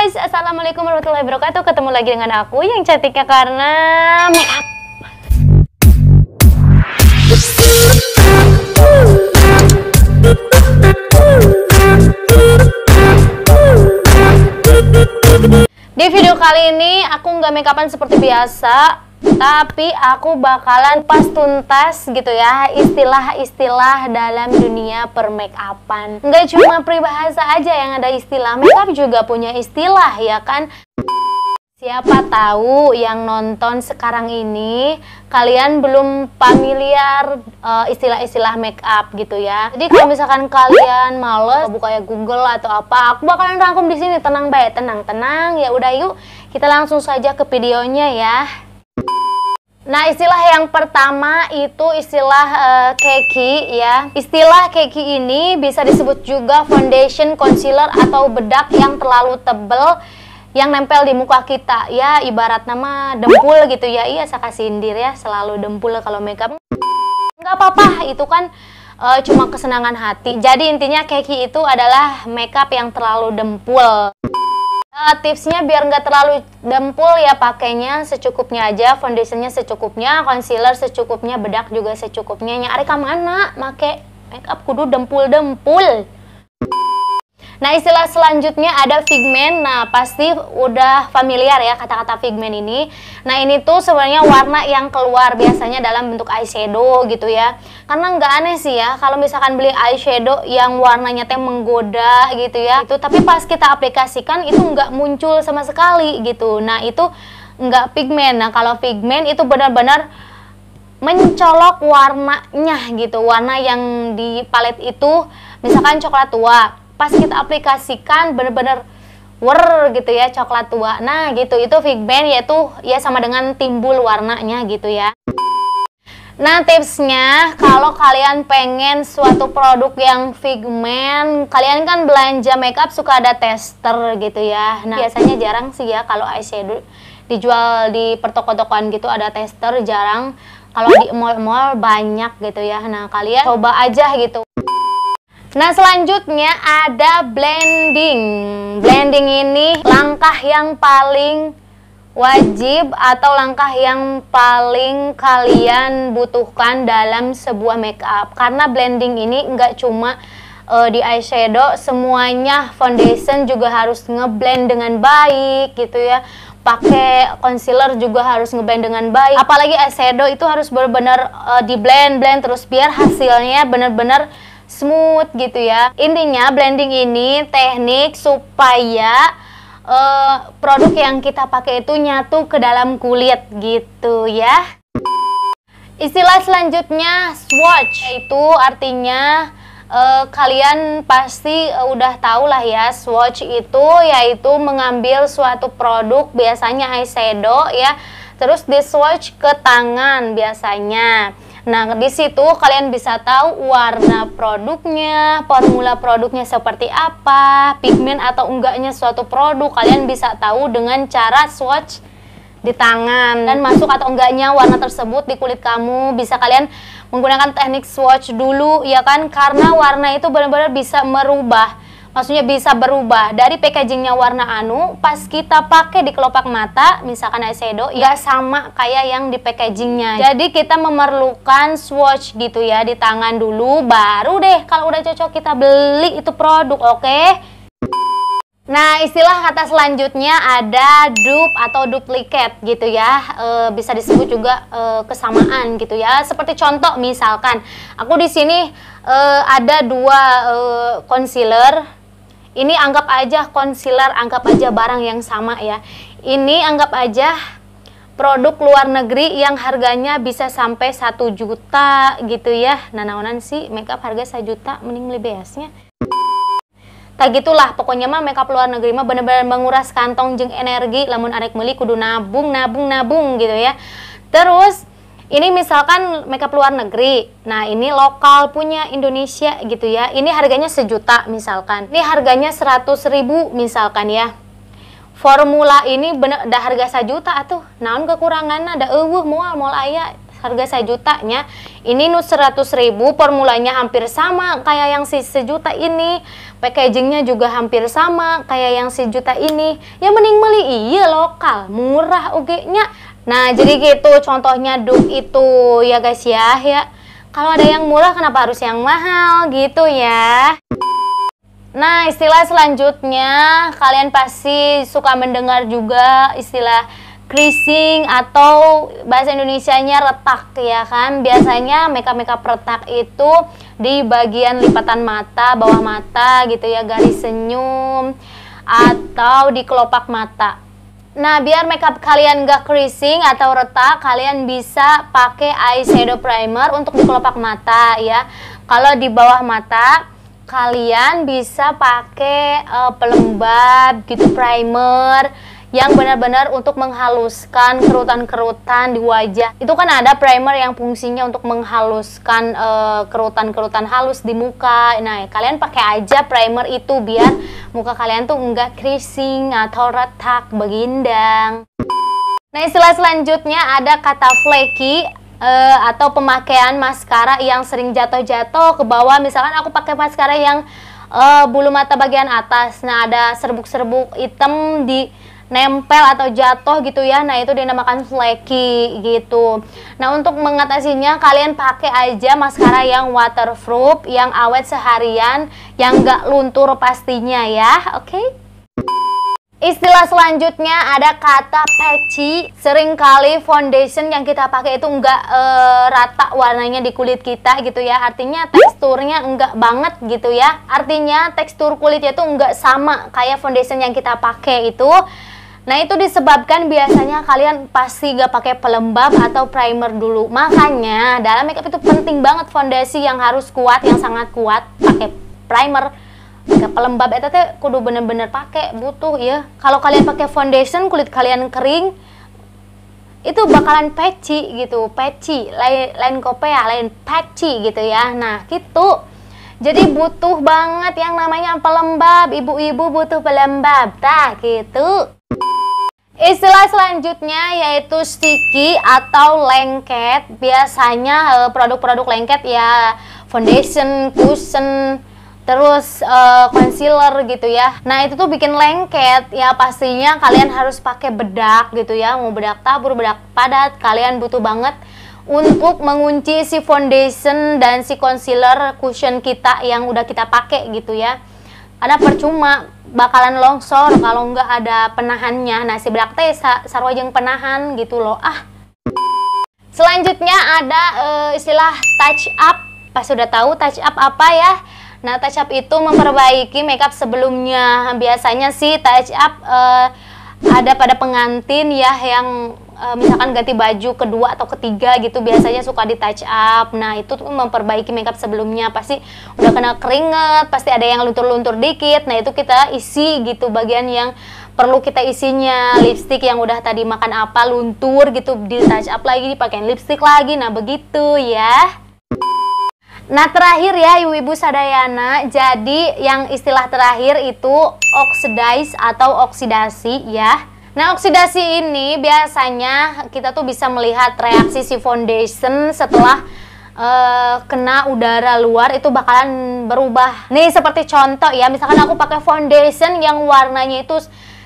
guys, Assalamualaikum warahmatullahi wabarakatuh Ketemu lagi dengan aku yang cantiknya karena makeup Di video kali ini aku nggak makeupan seperti biasa tapi aku bakalan pas tuntas gitu ya istilah-istilah dalam dunia per make upan. Enggak cuma peribahasa aja yang ada istilah, make up juga punya istilah ya kan. Siapa tahu yang nonton sekarang ini kalian belum familiar istilah eh, istilah-istilah make up gitu ya. Jadi kalau misalkan kalian males buka ya Google atau apa, aku bakalan rangkum di sini tenang baik, tenang-tenang. Ya udah yuk, kita langsung saja ke videonya ya. Nah, istilah yang pertama itu istilah uh, eh, keki ya. Istilah keki ini bisa disebut juga foundation concealer atau bedak yang terlalu tebel yang nempel di muka kita ya ibarat nama dempul gitu ya iya saya kasih indir ya selalu dempul kalau makeup nggak apa-apa itu kan uh, cuma kesenangan hati jadi intinya keki itu adalah makeup yang terlalu dempul Uh, tipsnya biar nggak terlalu dempul ya pakainya secukupnya aja, foundationnya secukupnya, concealer secukupnya, bedak juga secukupnya. Nyari kamana, Make makeup kudu dempul-dempul. Nah, istilah selanjutnya ada pigmen. Nah, pasti udah familiar ya kata-kata pigmen ini. Nah, ini tuh sebenarnya warna yang keluar biasanya dalam bentuk eyeshadow gitu ya. Karena nggak aneh sih ya kalau misalkan beli eyeshadow yang warnanya teh menggoda gitu ya. Itu tapi pas kita aplikasikan itu nggak muncul sama sekali gitu. Nah, itu nggak pigmen. Nah, kalau pigmen itu benar-benar mencolok warnanya gitu. Warna yang di palet itu misalkan coklat tua pas kita aplikasikan bener-bener wer gitu ya coklat tua nah gitu itu pigment yaitu ya sama dengan timbul warnanya gitu ya Nah tipsnya kalau kalian pengen suatu produk yang figment Kalian kan belanja makeup suka ada tester gitu ya Nah biasanya jarang sih ya kalau eyeshadow dijual di pertoko-tokoan gitu ada tester jarang Kalau di mall-mall banyak gitu ya Nah kalian coba aja gitu Nah selanjutnya ada blending Blending ini langkah yang paling wajib atau langkah yang paling kalian butuhkan dalam sebuah makeup karena blending ini nggak cuma uh, di eyeshadow semuanya foundation juga harus ngeblend dengan baik gitu ya pakai concealer juga harus ngeblend dengan baik apalagi eyeshadow itu harus benar-benar uh, eh, di blend blend terus biar hasilnya benar-benar smooth gitu ya. Intinya blending ini teknik supaya uh, produk yang kita pakai itu nyatu ke dalam kulit gitu ya. Istilah selanjutnya swatch itu artinya uh, kalian pasti uh, udah tau lah ya swatch itu yaitu mengambil suatu produk biasanya eyeshadow ya terus di swatch ke tangan biasanya. Nah, di situ kalian bisa tahu warna produknya, formula produknya seperti apa, pigmen atau enggaknya suatu produk. Kalian bisa tahu dengan cara swatch di tangan dan masuk atau enggaknya warna tersebut di kulit kamu bisa kalian menggunakan teknik swatch dulu ya kan karena warna itu benar-benar bisa merubah maksudnya bisa berubah dari packagingnya warna anu pas kita pakai di kelopak mata misalkan eyeshadow ya sama kayak yang di packagingnya jadi kita memerlukan swatch gitu ya di tangan dulu baru deh kalau udah cocok kita beli itu produk oke okay? Nah, istilah kata selanjutnya ada dup atau duplicate gitu ya. E, bisa disebut juga e, kesamaan gitu ya. Seperti contoh misalkan, aku di sini e, ada dua e, concealer ini anggap aja concealer, anggap aja barang yang sama ya. Ini anggap aja produk luar negeri yang harganya bisa sampai satu juta gitu ya. Nah, naonan sih makeup harga 1 juta mending beli beasnya. Tak gitulah, pokoknya mah makeup luar negeri mah bener-bener menguras kantong jeng energi, lamun arek meli kudu nabung, nabung, nabung gitu ya. Terus ini misalkan makeup luar negeri, nah ini lokal punya Indonesia gitu ya. Ini harganya sejuta misalkan, ini harganya seratus ribu misalkan ya. Formula ini bener, dah harga sejuta atau? naon kekurangan ada uh mual mual ayah. harga nya. ini nu seratus ribu formulanya hampir sama kayak yang si sejuta ini packagingnya juga hampir sama kayak yang sejuta ini ya mending beli iya lokal murah ugenya Nah, jadi gitu contohnya duk itu ya guys ya. Ya. Kalau ada yang murah kenapa harus yang mahal gitu ya. Nah, istilah selanjutnya kalian pasti suka mendengar juga istilah creasing atau bahasa Indonesianya retak ya kan. Biasanya makeup-makeup retak itu di bagian lipatan mata, bawah mata gitu ya, garis senyum atau di kelopak mata Nah, biar makeup kalian gak creasing atau retak, kalian bisa pakai eyeshadow primer untuk di kelopak mata ya. Kalau di bawah mata, kalian bisa pakai uh, pelembab gitu primer yang benar-benar untuk menghaluskan kerutan-kerutan di wajah. Itu kan ada primer yang fungsinya untuk menghaluskan eh, kerutan-kerutan halus di muka. Nah, kalian pakai aja primer itu biar muka kalian tuh enggak creasing atau retak begindang. Nah, istilah selanjutnya ada kata flaky uh, atau pemakaian maskara yang sering jatuh-jatuh ke bawah. Misalkan aku pakai maskara yang uh, bulu mata bagian atas. Nah, ada serbuk-serbuk hitam di nempel atau jatuh gitu ya. Nah, itu dinamakan flaky gitu. Nah, untuk mengatasinya kalian pakai aja maskara yang waterproof, yang awet seharian, yang gak luntur pastinya ya. Oke? Okay? Istilah selanjutnya ada kata peci. Seringkali foundation yang kita pakai itu enggak e, eh, rata warnanya di kulit kita gitu ya. Artinya teksturnya enggak banget gitu ya. Artinya tekstur kulitnya itu enggak sama kayak foundation yang kita pakai itu. Nah itu disebabkan biasanya kalian pasti gak pakai pelembab atau primer dulu. Makanya dalam makeup itu penting banget fondasi yang harus kuat, yang sangat kuat. Pakai primer, pakai pelembab itu eh, tuh kudu bener-bener pakai butuh ya. Kalau kalian pakai foundation kulit kalian kering, itu bakalan patchy gitu, patchy lain, lain kopea, lain patchy gitu ya. Nah gitu. Jadi butuh banget yang namanya pelembab, ibu-ibu butuh pelembab, tah gitu. Istilah selanjutnya yaitu sticky atau lengket. Biasanya eh, produk-produk lengket ya foundation, cushion, terus uh, concealer gitu ya. Nah, itu tuh bikin lengket ya pastinya kalian harus pakai bedak gitu ya. Mau bedak tabur, bedak padat, kalian butuh banget untuk mengunci si foundation dan si concealer cushion kita yang udah kita pakai gitu ya. Karena percuma bakalan longsor kalau nggak ada penahannya. Nah, si belak teh sarwa jeng penahan gitu loh. Ah. Selanjutnya ada uh, istilah touch up. Pas sudah tahu touch up apa ya? Nah, touch up itu memperbaiki makeup sebelumnya. Biasanya sih touch up uh, ada pada pengantin ya yang uh, misalkan ganti baju kedua atau ketiga gitu biasanya suka di touch up. Nah, itu tuh memperbaiki makeup sebelumnya pasti udah kena keringet, pasti ada yang luntur-luntur dikit. Nah, itu kita isi gitu bagian yang perlu kita isinya lipstick yang udah tadi makan apa luntur gitu di touch up lagi dipakein lipstick lagi nah begitu ya Nah terakhir ya ibu-ibu sadayana, jadi yang istilah terakhir itu oxidize atau oksidasi ya. Nah, oksidasi ini biasanya kita tuh bisa melihat reaksi si foundation setelah uh, kena udara luar itu bakalan berubah. Nih seperti contoh ya, misalkan aku pakai foundation yang warnanya itu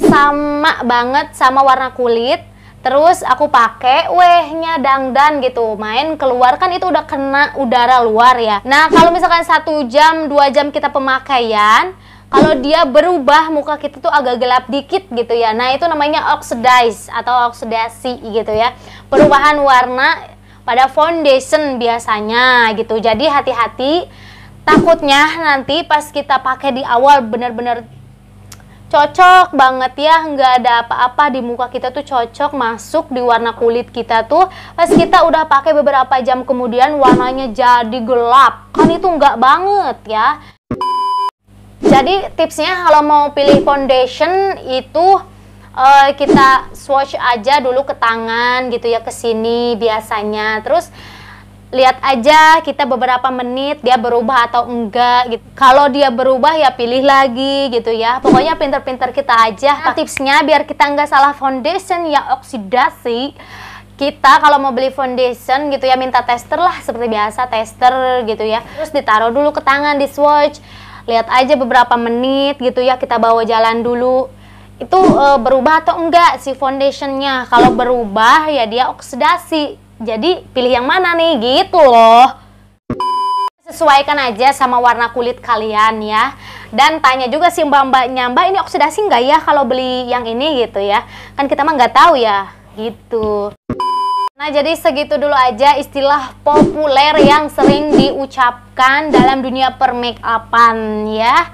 sama banget sama warna kulit, terus aku pakai wehnya dangdan gitu, main keluar kan itu udah kena udara luar ya. Nah, kalau misalkan satu jam, dua jam kita pemakaian, kalau dia berubah muka kita tuh agak gelap dikit gitu ya. Nah, itu namanya oxidize atau oksidasi gitu ya. Perubahan warna pada foundation biasanya gitu. Jadi hati-hati takutnya nanti pas kita pakai di awal bener-bener cocok banget ya nggak ada apa-apa di muka kita tuh cocok masuk di warna kulit kita tuh pas kita udah pakai beberapa jam kemudian warnanya jadi gelap kan itu nggak banget ya jadi tipsnya kalau mau pilih foundation itu uh, kita swatch aja dulu ke tangan gitu ya ke sini biasanya. Terus lihat aja kita beberapa menit dia berubah atau enggak gitu. Kalau dia berubah ya pilih lagi gitu ya. Pokoknya pinter-pinter kita aja. Nah, tipsnya biar kita enggak salah foundation ya oksidasi. Kita kalau mau beli foundation gitu ya minta tester lah seperti biasa tester gitu ya. Terus ditaruh dulu ke tangan di swatch lihat aja beberapa menit gitu ya kita bawa jalan dulu itu e, berubah atau enggak si foundationnya kalau berubah ya dia oksidasi jadi pilih yang mana nih gitu loh sesuaikan aja sama warna kulit kalian ya dan tanya juga si mbak-mbaknya mbak ini oksidasi enggak ya kalau beli yang ini gitu ya kan kita mah nggak tahu ya gitu Nah, jadi segitu dulu aja istilah populer yang sering diucapkan dalam dunia per make upan ya.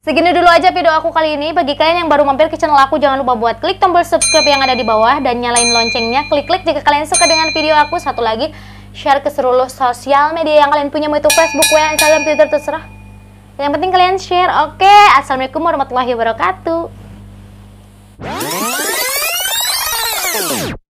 Segini dulu aja video aku kali ini. Bagi kalian yang baru mampir ke channel aku, jangan lupa buat klik tombol subscribe yang ada di bawah dan nyalain loncengnya. Klik-klik jika kalian suka dengan video aku. Satu lagi, share ke seluruh sosial media yang kalian punya, mau itu Facebook, WA, Instagram, Twitter, terserah. Yang penting kalian share. Oke, Assalamualaikum warahmatullahi wabarakatuh.